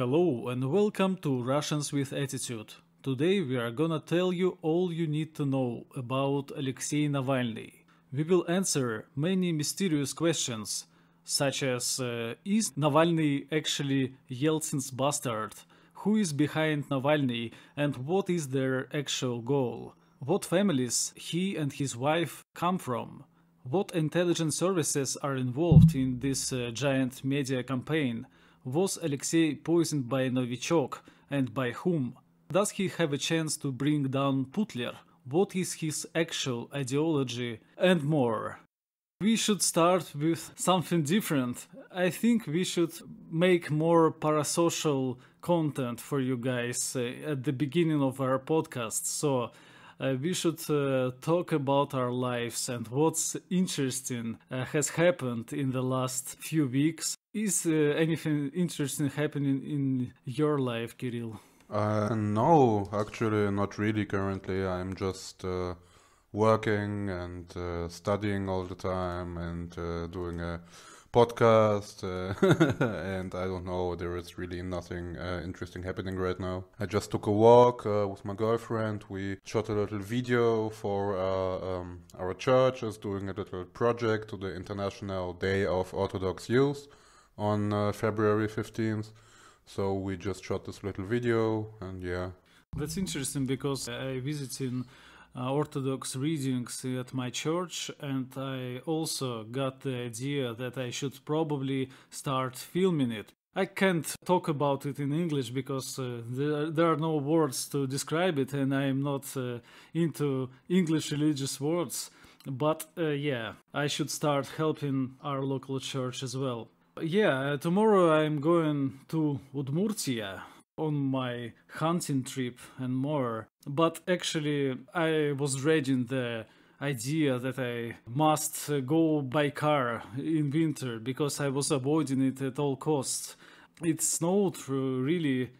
Hello and welcome to Russians with Attitude. Today we are gonna tell you all you need to know about Alexei Navalny. We will answer many mysterious questions, such as uh, Is Navalny actually Yeltsin's bastard? Who is behind Navalny and what is their actual goal? What families he and his wife come from? What intelligence services are involved in this uh, giant media campaign? Was Alexei poisoned by Novichok, and by whom? Does he have a chance to bring down Putler? What is his actual ideology? And more. We should start with something different. I think we should make more parasocial content for you guys uh, at the beginning of our podcast. So uh, we should uh, talk about our lives and what's interesting uh, has happened in the last few weeks. Is uh, anything interesting happening in your life, Kirill? Uh, no, actually, not really currently. I'm just uh, working and studying all the time and doing a podcast. Uh, and I don't know, there is really nothing uh, interesting happening right now. I just took a walk uh, with my girlfriend. We shot a little video for um, our church, is doing a little project to the International Day of Orthodox Youth on uh, February 15th. So we just shot this little video and yeah. That's interesting because I visited uh, Orthodox readings at my church, and I also got the idea that I should probably start filming it. I can't talk about it in English because uh, there, there, are no words to describe it, and I am not uh, into English religious words. But uh, yeah, I should start helping our local church as well. Yeah, uh, tomorrow I'm going to Udmurtia, on my hunting trip and more. But actually, I was dreading the idea that I must go by car in winter because I was avoiding it at all costs. It snowed really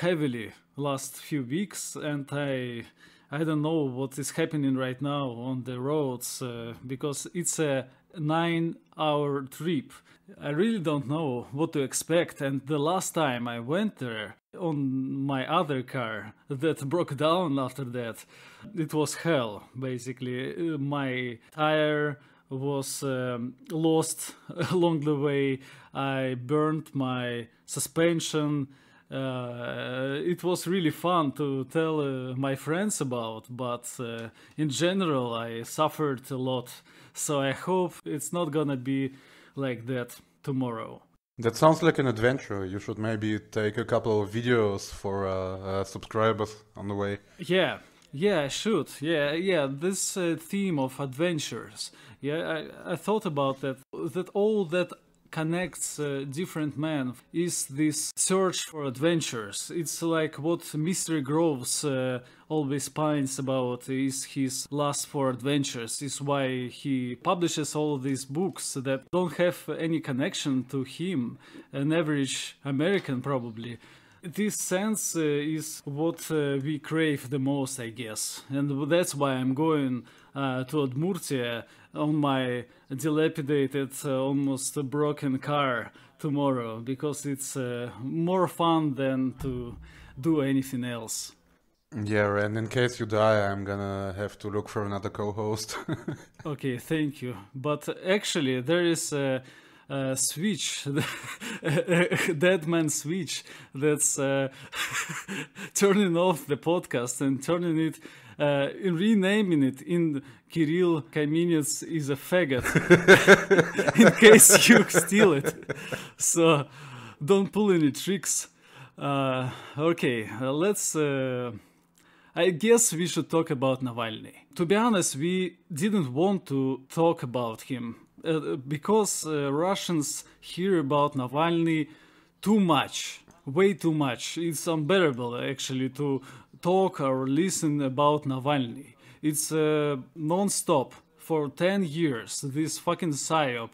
heavily last few weeks and I I don't know what is happening right now on the roads uh, because it's a 9 hour trip. I really don't know what to expect and the last time I went there on my other car that broke down after that. It was hell, basically. Uh, my tire was um, lost along the way. I burned my suspension. Uh, it was really fun to tell uh, my friends about, but uh, in general, I suffered a lot. So I hope it's not gonna be like that tomorrow. That sounds like an adventure. You should maybe take a couple of videos for uh, uh, subscribers on the way. Yeah, yeah, I should. Yeah, yeah. This uh, theme of adventures. Yeah, I, I thought about that. That all that connects uh, different men is this search for adventures. It's like what Mystery Groves uh, always pines about is his lust for adventures. Is why he publishes all these books that don't have any connection to him, an average American probably this sense uh, is what uh, we crave the most, I guess. And that's why I'm going uh, to Admurtia on my dilapidated, almost broken car tomorrow, because it's more fun than to do anything else. Yeah, and in case you die, I'm gonna have to look for another co-host. okay, thank you. But actually, there is a, uh, switch, э, dead man switch that's uh, turning off the podcast and turning it, uh, renaming it in Kirill Kaiminets is a faggot in case you steal it. So don't pull any tricks. Uh, okay, uh, let's. Uh, I guess we should talk about Navalny. To be honest, we didn't want to talk about him uh, because uh, Russians hear about Navalny too much, way too much. It's unbearable actually to talk or listen about Navalny. It's uh, non-stop for 10 years, this fucking psyop.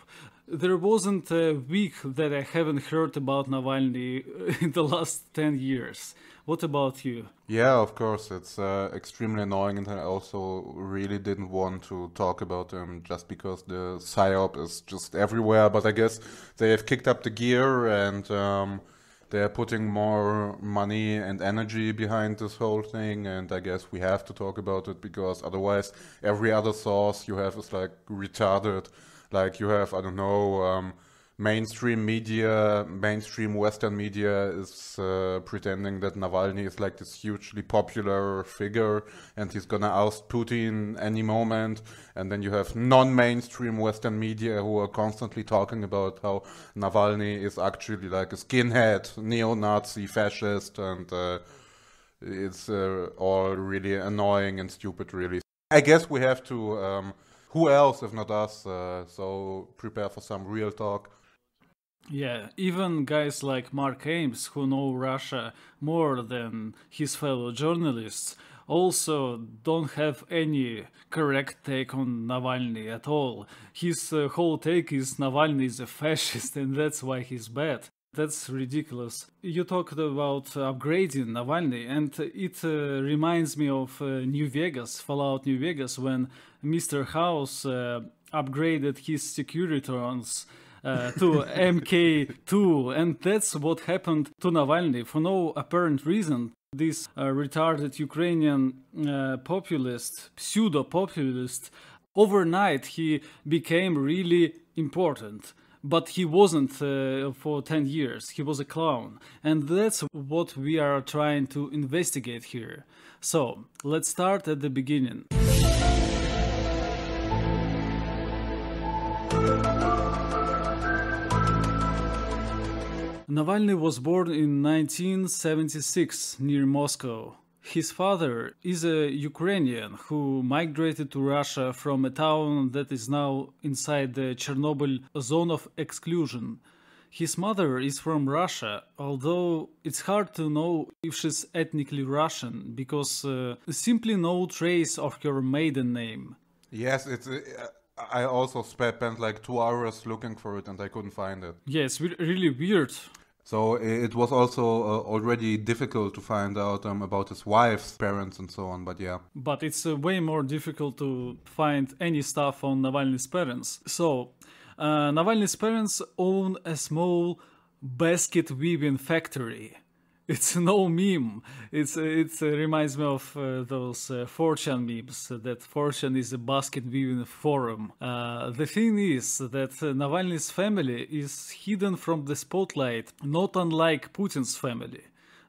There wasn't a week that I haven't heard about Navalny in the last 10 years. What about you? Yeah, of course, it's uh, extremely annoying, and I also really didn't want to talk about them just because the psyop is just everywhere. But I guess they have kicked up the gear and. Um, they're putting more money and energy behind this whole thing and i guess we have to talk about it because otherwise every other source you have is like retarded like you have i don't know um, mainstream media, mainstream Western media is uh, pretending that Navalny is like this hugely popular figure and he's gonna oust Putin any moment. And then you have non mainstream Western media who are constantly talking about how Navalny is actually like a skinhead, neo Nazi, fascist, and uh, it's uh, all really annoying and stupid, really. I guess we have to. Um, who else if not us? Uh, so prepare for some real talk. Yeah, even guys like Mark Ames, who know Russia more than his fellow journalists, also don't have any correct take on Navalny at all. His uh, whole take is Navalny is a fascist and that's why he's bad. That's ridiculous. You talked about upgrading Navalny, and it uh, reminds me of uh, New Vegas, Fallout New Vegas, when Mr. House uh, upgraded his security turns uh, to MK2, and that's what happened to Navalny for no apparent reason. This uh, retarded Ukrainian uh, populist, pseudo populist, overnight he became really important but he wasn't uh, for 10 years. He was a clown. And that's what we are trying to investigate here. So, let's start at the beginning. Navalny was born in 1976 near Moscow. His father is a Ukrainian who migrated to Russia from a town that is now inside the Chernobyl zone of exclusion. His mother is from Russia, although it's hard to know if she's ethnically Russian because uh, simply no trace of her maiden name. Yes, it's uh, I also spent like two hours looking for it and I couldn't find it. Yeah, it's really weird. So it was also uh, already difficult to find out um, about his wife's parents and so on, but yeah. But it's uh, way more difficult to find any stuff on Navalny's parents. So, uh, Navalny's parents own a small basket weaving factory it's no meme. It's it reminds me of uh, those uh, fortune memes that fortune is a basket weaving forum. Uh, the thing is that Navalny's family is hidden from the spotlight, not unlike Putin's family.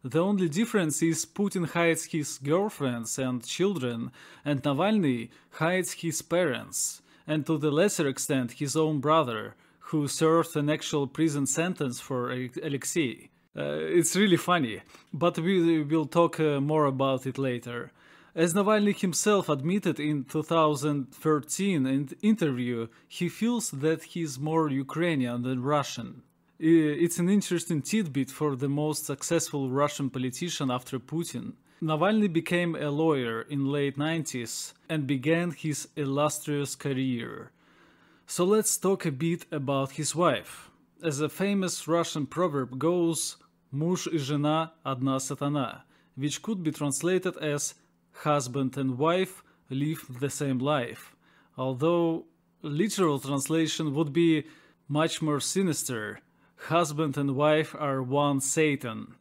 The only difference is Putin hides his girlfriends and children, and Navalny hides his parents, and to the lesser extent his own brother, who served an actual prison sentence for Alexei. Uh, it's really funny, but we will talk uh, more about it later. As Navalny himself admitted in 2013 in interview, he feels that he's more Ukrainian than Russian. It's an interesting tidbit for the most successful Russian politician after Putin. Navalny became a lawyer in late 90s and began his illustrious career. So let's talk a bit about his wife. As a famous Russian proverb goes, Муж и жена – одна сатана, which could be translated as husband and wife live the same life, although literal translation would be much more sinister. Husband and wife are one Satan.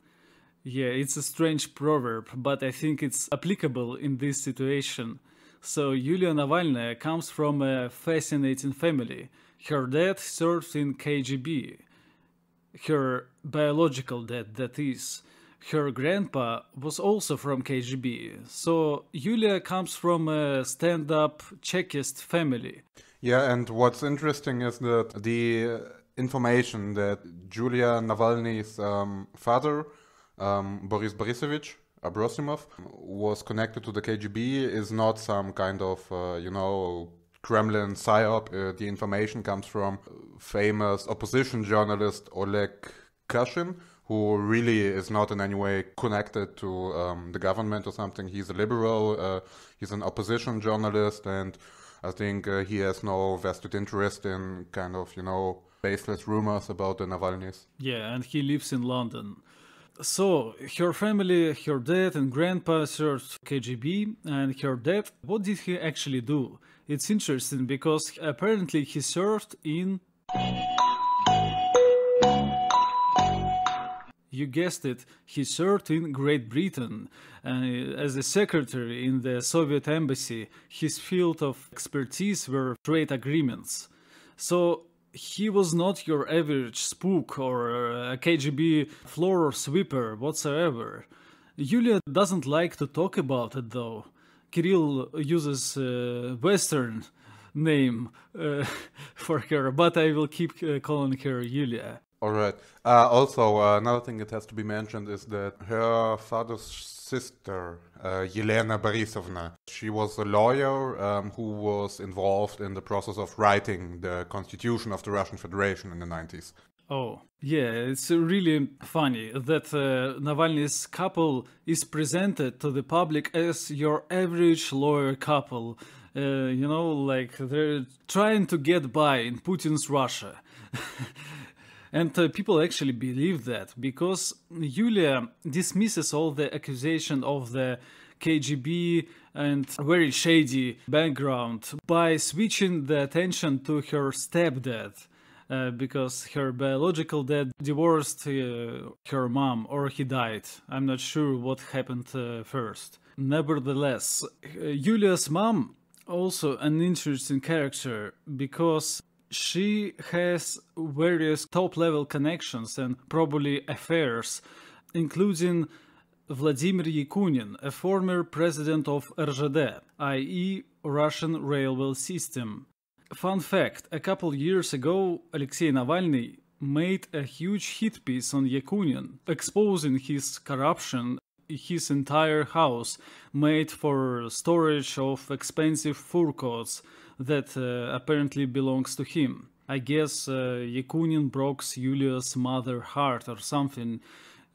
Yeah, it's a strange proverb, but I think it's applicable in this situation. So Yulia Navalnaya comes from a fascinating family. Her dad served in KGB her biological dad, that is, her grandpa, was also from KGB. So Yulia comes from a stand up Czechist family. Yeah, and what's interesting is that the information that Julia Navalny's um, father, um, Boris Borisovich, Abrosimov was connected to the KGB is not some kind of, uh, you know, Kremlin PSYOP. Uh, the information comes from famous opposition journalist Oleg Kashin, who really is not in any way connected to um, the government or something. He's a liberal, uh, he's an opposition journalist, and I think uh, he has no vested interest in kind of, you know, baseless rumors about the Navalny's. Yeah, and he lives in London. So, her family, her dad and grandpa served KGB and her dad, what did he actually do? It's interesting because apparently he served in... You guessed it, he served in Great Britain uh, as a secretary in the Soviet embassy. His field of expertise were trade agreements. So he was not your average spook or a uh, KGB floor sweeper whatsoever. Yulia doesn't like to talk about it though. Kirill uses uh, Western name uh, for her, but I will keep uh, calling her Yulia. All right. Uh, also, uh, another thing that has to be mentioned is that her father's sister, uh, Yelena Borisovna. She was a lawyer um, who was involved in the process of writing the constitution of the Russian Federation in the 90s. Oh, yeah, it's really funny that uh, Navalny's couple is presented to the public as your average lawyer couple. Uh, you know, like they're trying to get by in Putin's Russia. And uh, people actually believe that because Yulia dismisses all the accusation of the KGB and very shady background by switching the attention to her stepdad. Uh, because her biological dad divorced uh, her mom or he died. I'm not sure what happened uh, first. Nevertheless, Julia's uh, mom also an interesting character because she has various top level connections and probably affairs, including Vladimir Yakunin, a former president of RZD, i.e., Russian railway system. Fun fact a couple years ago, Alexei Navalny made a huge hit piece on Yakunin, exposing his corruption. His entire house, made for storage of expensive fur coats, that uh, apparently belongs to him. I guess uh, Yakunin broke Yulia's mother heart or something.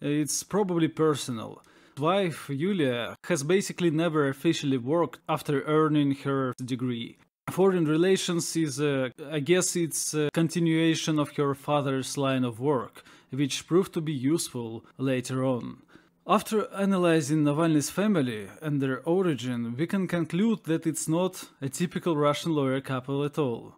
It's probably personal. Wife Yulia has basically never officially worked after earning her degree. Foreign relations is, uh, I guess, it's a continuation of her father's line of work, which proved to be useful later on. After analyzing Navalny's family and their origin, we can conclude that it's not a typical Russian lawyer couple at all.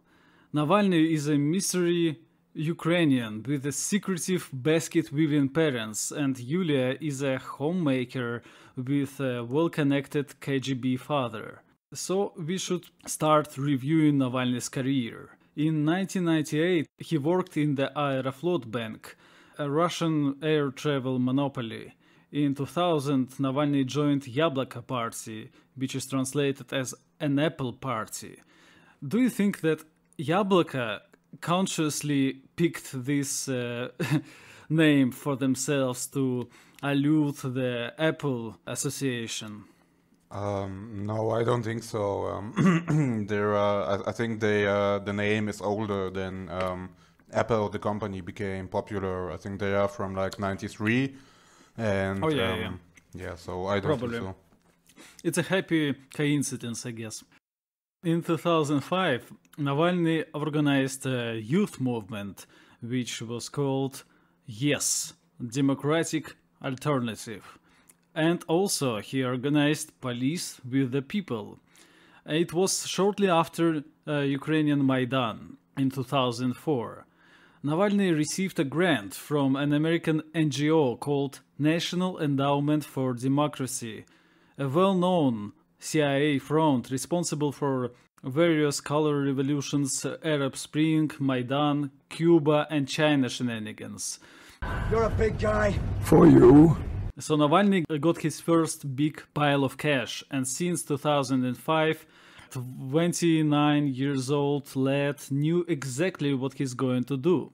Navalny is a mystery Ukrainian with a secretive basket weaving parents, and Yulia is a homemaker with a well connected KGB father. So we should start reviewing Navalny's career. In 1998, he worked in the Aeroflot Bank, a Russian air travel monopoly. In 2000, Navalny joined Yablaka party, which is translated as an apple party. Do you think that Yablaka consciously picked this uh, name for themselves to allude the Apple Association? Um, no, I don't think so. Um, there, uh, I, I, think the uh, the name is older than um, Apple, the company, became popular. I think they are from like '93 and oh yeah, um, yeah. Yeah, so I don't Probably. So. It's a happy coincidence, I guess. In 2005, Navalny organized a youth movement which was called Yes, Democratic Alternative. And also he organized Police with the People. It was shortly after uh, Ukrainian Maidan in 2004. Navalny received a grant from an American NGO called National Endowment for Democracy, a well known CIA front responsible for various color revolutions, Arab Spring, Maidan, Cuba, and China shenanigans. You're a big guy. For you. So Navalny got his first big pile of cash, and since 2005, 29 years old lad knew exactly what he's going to do.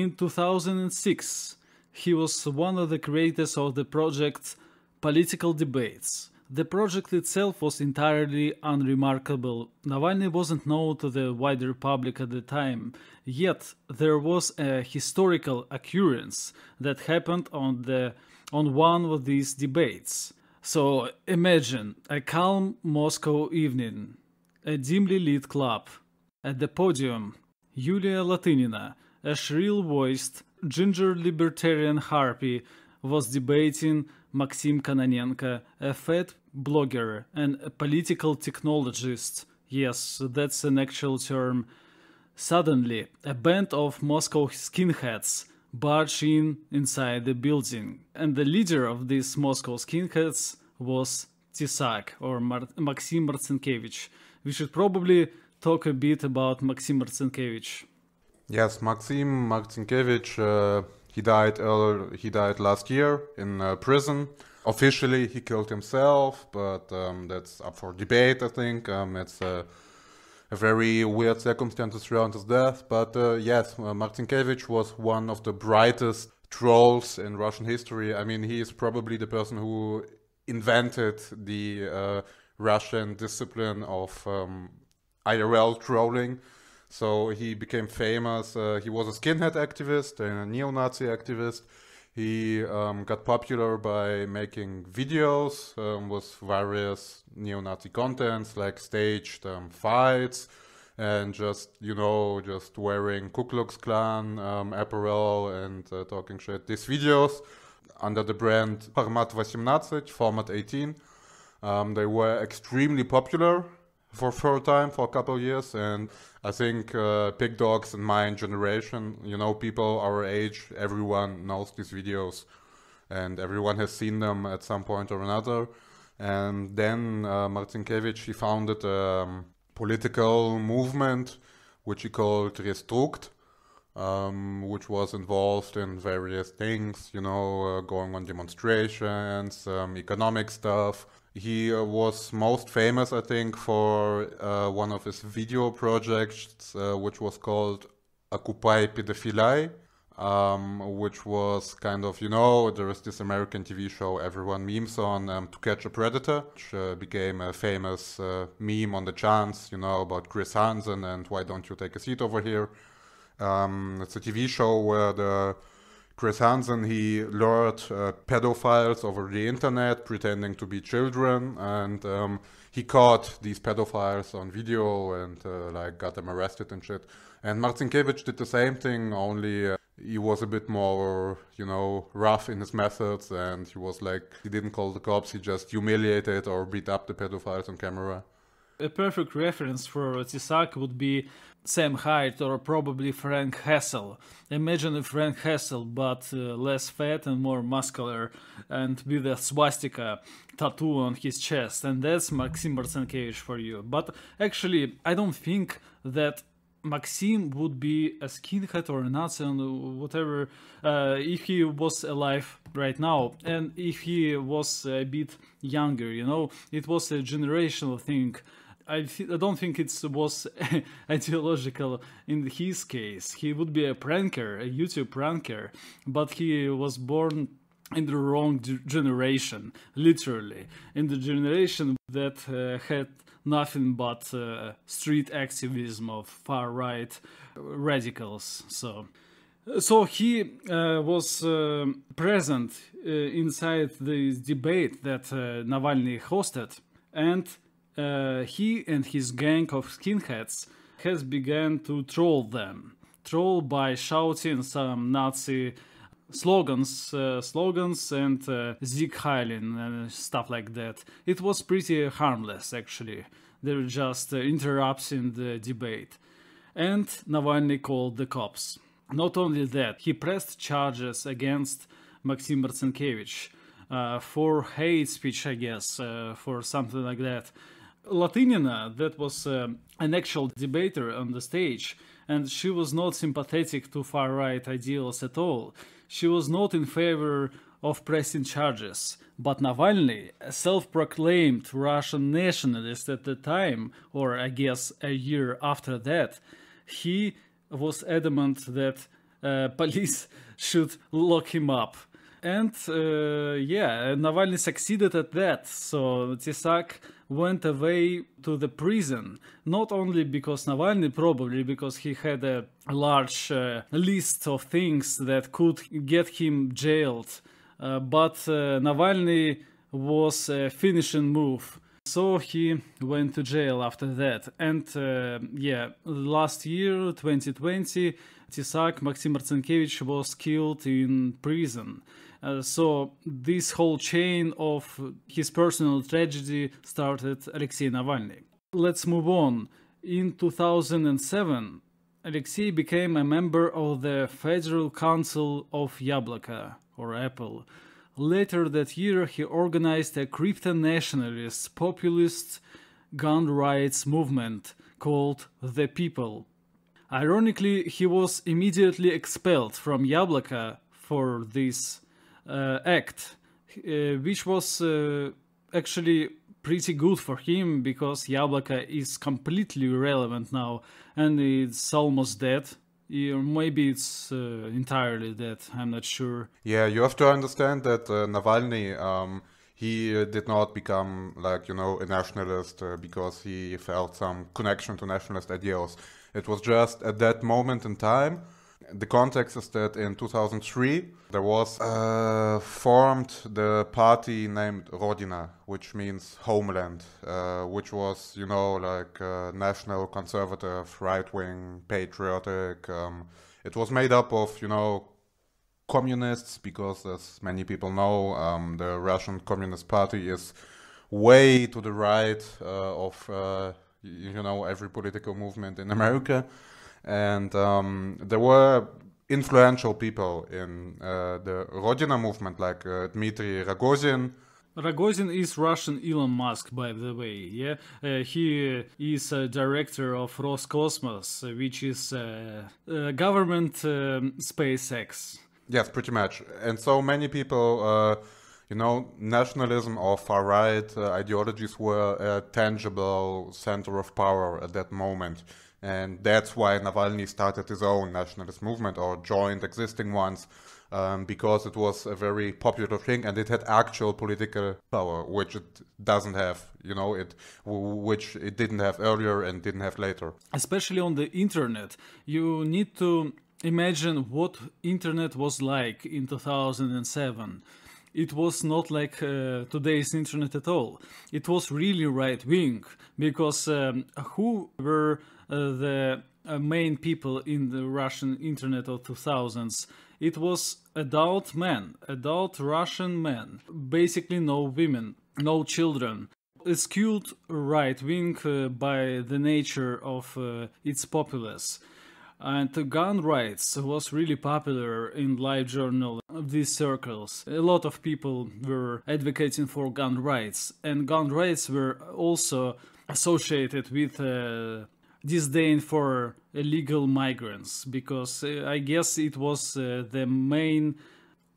In 2006, he was one of the creators of the project Political Debates. The project itself was entirely unremarkable. Navalny wasn't known to the wider public at the time, yet there was a historical occurrence that happened on, the, on one of these debates. So imagine a calm Moscow evening, a dimly lit club. At the podium, Yulia Latynina, a shrill voiced, ginger libertarian harpy was debating Maxim Kononenko, a fat blogger and a political technologist. Yes, that's an actual term. Suddenly, a band of Moscow skinheads barged in inside the building, and the leader of these Moscow skinheads was Tisak or Mar- Maxim Marcinkevich. We should probably talk a bit about Maxim Marcinkevich. Yes, Maxim Martinkevich, uh, he died earlier, he died last year in uh, prison. Officially, he killed himself, but um, that's up for debate, I think. Um, it's a, a, very weird circumstances around his death. But uh, yes, uh, Martinkevich was one of the brightest trolls in Russian history. I mean, he is probably the person who invented the uh, Russian discipline of um, IRL trolling so he became famous. Uh, he was a skinhead activist and a neo-Nazi activist. He um, got popular by making videos um, with various neo-Nazi contents, like staged um, fights, and just you know just wearing Ku Klux Klan um, apparel and uh, talking shit. These videos under the brand Format 18, Format um, 18. they were extremely popular for third time for a couple years, and I think uh, Pig Dogs in my generation, you know, people our age, everyone knows these videos, and everyone has seen them at some point or another. And then uh, Marcinkiewicz he founded a um, political movement which he called Restruct, um, which was involved in various things, you know, uh, going on demonstrations, um, economic stuff, he uh, was most famous, I think, for uh, one of his video projects, uh, which was called Occupy Pedophilia, um, which was kind of, you know, there is this American TV show everyone memes on, um, To Catch a Predator, which uh, became a famous uh, meme on the chance, you know, about Chris Hansen and why don't you take a seat over here. Um, it's a TV show where the Chris Hansen, he lured uh, pedophiles over the internet pretending to be children, and um, he caught these pedophiles on video and uh, like got them arrested and shit. And Marcinkiewicz did the same thing, only uh, he was a bit more, you know, rough in his methods, and he was like, he didn't call the cops, he just humiliated or beat up the pedophiles on camera. A perfect reference for Tisak would be Sam Hyde or probably Frank Hassel. Imagine if Frank Hassel but uh, less fat and more muscular and with a swastika tattoo on his chest and that's Maxim Marcinkevich for you. But actually I don't think that Maxim would be a skinhead or a Nazi and whatever uh, if he was alive right now and if he was a bit younger, you know, it was a generational thing. I, th- I don't think it was ideological in his case. He would be a pranker, a YouTube pranker, but he was born in the wrong generation, literally, in the generation that uh, had nothing but uh, street activism of far right uh, radicals. So, so he uh, was uh, present uh, inside the debate that Navalny hosted, and uh, he and his gang of skinheads has begun to troll them. Troll by shouting some Nazi slogans, uh, slogans and uh, Sieg Heilen and stuff like that. It was pretty harmless actually. They were just uh, interrupting the debate. And Navalny called the cops. Not only that, he pressed charges against Maxim Marcinkevich uh, for hate speech, I guess, uh, for something like that. Latinina, that was uh, an actual debater on the stage, and she was not sympathetic to far right ideals at all. She was not in favor of pressing charges. But Navalny, a self proclaimed Russian nationalist at the time, or I guess a year after that, he was adamant that uh, police should lock him up. And uh, yeah, Navalny succeeded at that, so Tisak went away to the prison. Not only because Navalny, probably because he had a large uh, list of things that could get him jailed, uh, but uh, Navalny was a finishing move. So he went to jail after that. And uh, yeah, last year, 2020, Tisak Maxim Marcinkevich was killed in prison. Uh, so this whole chain of his personal tragedy started Alexei Navalny. Let's move on. In 2007, Alexei became a member of the Federal Council of Yablaka, or Apple. Later that year, he organized a crypto-nationalist, populist gun rights movement called The People. Ironically, he was immediately expelled from Yabloka for this uh, act, uh, which was uh, actually pretty good for him because Яблоко is completely irrelevant now and it's almost dead. Or maybe it's uh, entirely dead, I'm not sure. Yeah, you have to understand that uh, Navalny, um, he did not become like, you know, a nationalist because he felt some connection to nationalist ideals. It was just at that moment in time the context is that in 2003 there was uh, formed the party named Rodina, which means homeland, uh, which was, you know, like uh, national conservative, right wing, patriotic. Um, it was made up of, you know, communists, because as many people know, um, the Russian Communist Party is way to the right uh, of, uh, you know, every political movement in America. And um, there were influential people in uh, the Rodina movement, like uh, Dmitry Rogozin. Rogozin is Russian Elon Musk, by the way. Yeah, uh, he is a director of Roscosmos, which is uh, uh, government um, SpaceX. Yes, pretty much. And so many people, uh, you know, nationalism or far right ideologies were a tangible center of power at that moment and that's why Navalny started his own nationalist movement or joined existing ones um, because it was a very popular thing and it had actual political power, which it doesn't have, you know, it which it didn't have earlier and didn't have later. Especially on the internet, you need to imagine what internet was like in 2007 it was not like uh, today's internet at all. It was really right wing because um, who were uh, the uh, main people in the Russian internet of 2000s. It was adult men, adult Russian men, basically no women, no children. A skewed right wing uh, by the nature of uh, its populace. And gun rights was really popular in Live Journal of these circles. A lot of people were advocating for gun rights, and gun rights were also associated with uh, disdain for illegal migrants because uh, I guess it was uh, the main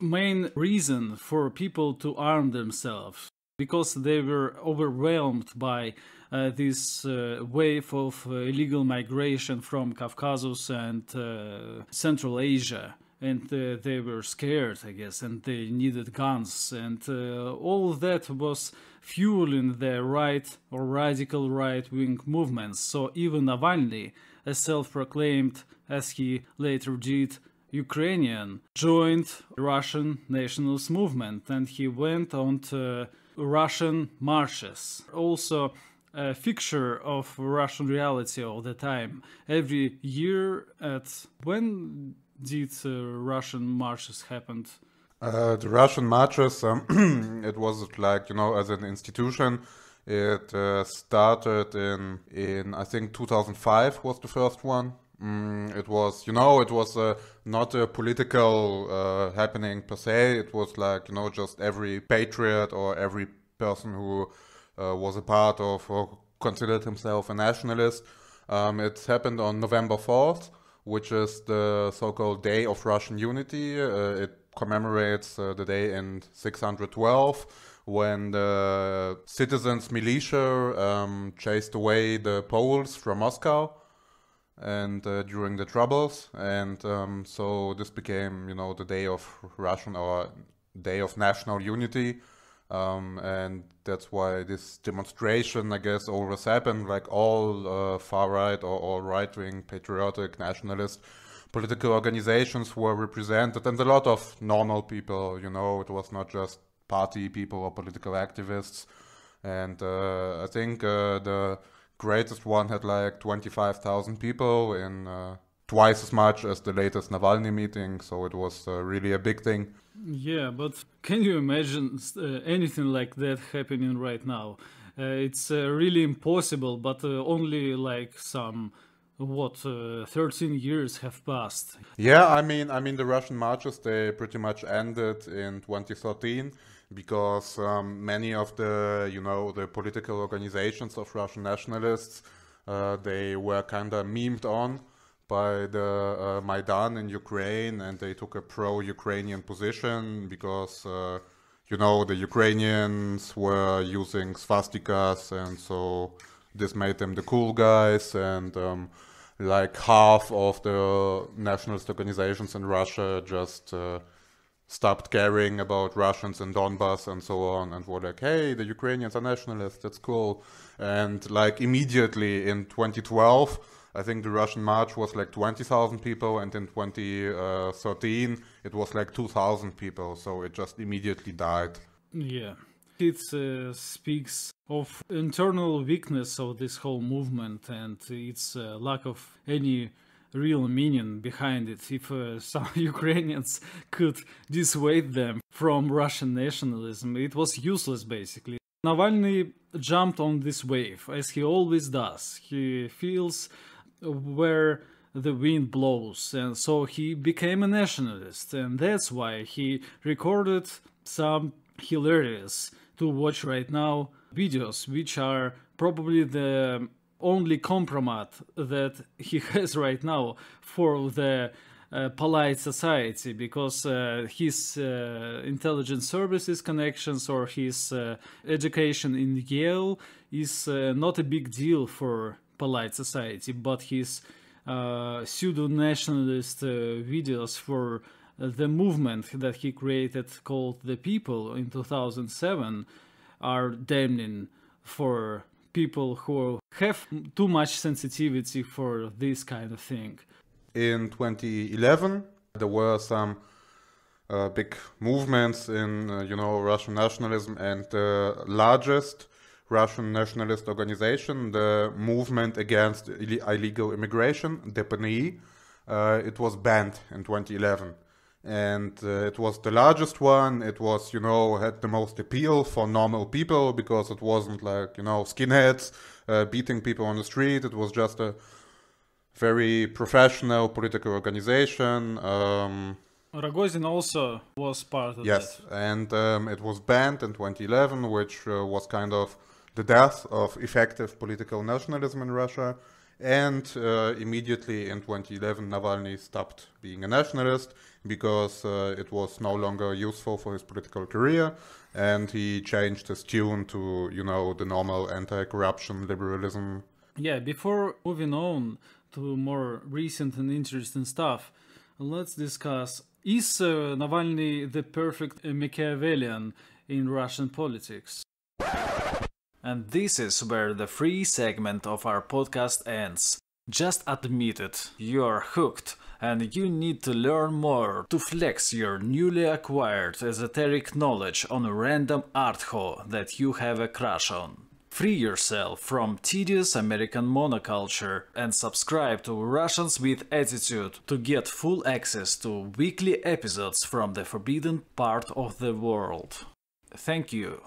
main reason for people to arm themselves because they were overwhelmed by uh, this uh, wave of uh, illegal migration from Caucasus and uh, Central Asia and uh, they were scared, I guess, and they needed guns, and uh, all that was fueling their right or radical right wing movements. So even Navalny, a self proclaimed, as he later did, Ukrainian, joined Russian nationalist movement and he went on to Russian marches. Also, a fixture of Russian reality all the time. Every year at when did uh, Russian marches happen? Uh, the Russian marches, um, it was like you know, as an institution, it uh, started in in I think 2005 was the first one. Mm, it was, you know, it was uh, not a political uh, happening per se. It was like, you know, just every patriot or every person who uh, was a part of or considered himself a nationalist. Um, it happened on November 4th which is the so-called Day of Russian Unity. Uh, it commemorates uh, the day in 612 when the citizens' militia um, chased away the Poles from Moscow and uh, during the troubles and um, so this became you know the day of russian or day of national unity um, and that's why this demonstration, I guess, always happened. Like all uh, far right or all right wing patriotic nationalist political organizations were represented, and a lot of normal people. You know, it was not just party people or political activists. And uh, I think uh, the greatest one had like 25,000 people in uh, twice as much as the latest Navalny meeting. So it was uh, really a big thing. Yeah, but can you imagine uh, anything like that happening right now? Uh, it's uh, really impossible, but uh, only like some what uh, 13 years have passed. Yeah, I mean, I mean the Russian marches they pretty much ended in 2013 because um, many of the you know the political organizations of Russian nationalists uh, they were kind of memed on by the uh, Maidan in Ukraine, and they took a pro-Ukrainian position because, uh, you know, the Ukrainians were using swastikas, and so this made them the cool guys, and um, like half of the nationalist organizations in Russia just uh, stopped caring about Russians in Donbass and so on, and were like, "Hey, the Ukrainians are nationalists. That's cool," and like immediately in 2012 I think the Russian march was like 20,000 people, and in 2013 it was like 2,000 people, so it just immediately died. Yeah. It uh, speaks of internal weakness of this whole movement and its uh, lack of any real meaning behind it. If uh, some Ukrainians could dissuade them from Russian nationalism, it was useless basically. Navalny jumped on this wave, as he always does. He feels where the wind blows, and so he became a nationalist, and that's why he recorded some hilarious to watch right now videos, which are probably the only compromise that he has right now for the uh, polite society because uh, his uh, intelligence services connections or his uh, education in Yale is uh, not a big deal for polite society, but his uh, pseudo-nationalist uh, videos for the movement that he created called The People in 2007 are damning for people who have too much sensitivity for this kind of thing. In 2011, there were some uh, big movements in, uh, you know, Russian nationalism, and the uh, largest Russian nationalist organization, the movement against Ill illegal immigration, DPNI. Uh, it was banned in 2011. And uh, it was the largest one. It was, you know, had the most appeal for normal people because it wasn't like, you know, skinheads uh, beating people on the street. It was just a very professional political organization. Um, Rogozin also was part of yes, that. Yes, and um, it was banned in 2011, which uh, was kind of the death of effective political nationalism in Russia. And uh, immediately in 2011, Navalny stopped being a nationalist because uh, it was no longer useful for his political career. And he changed his tune to, you know, the normal anti-corruption liberalism. Yeah, before moving on to more recent and interesting stuff, let's discuss, is uh, Navalny the perfect Machiavellian in Russian politics? And this is where the free segment of our podcast ends. Just admit it, you're hooked, and you need to learn more to flex your newly acquired esoteric knowledge on a random artho that you have a crush on. Free yourself from tedious American monoculture and subscribe to Russians with Attitude to get full access to weekly episodes from the forbidden part of the world. Thank you.